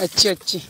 अच्छी अच्छी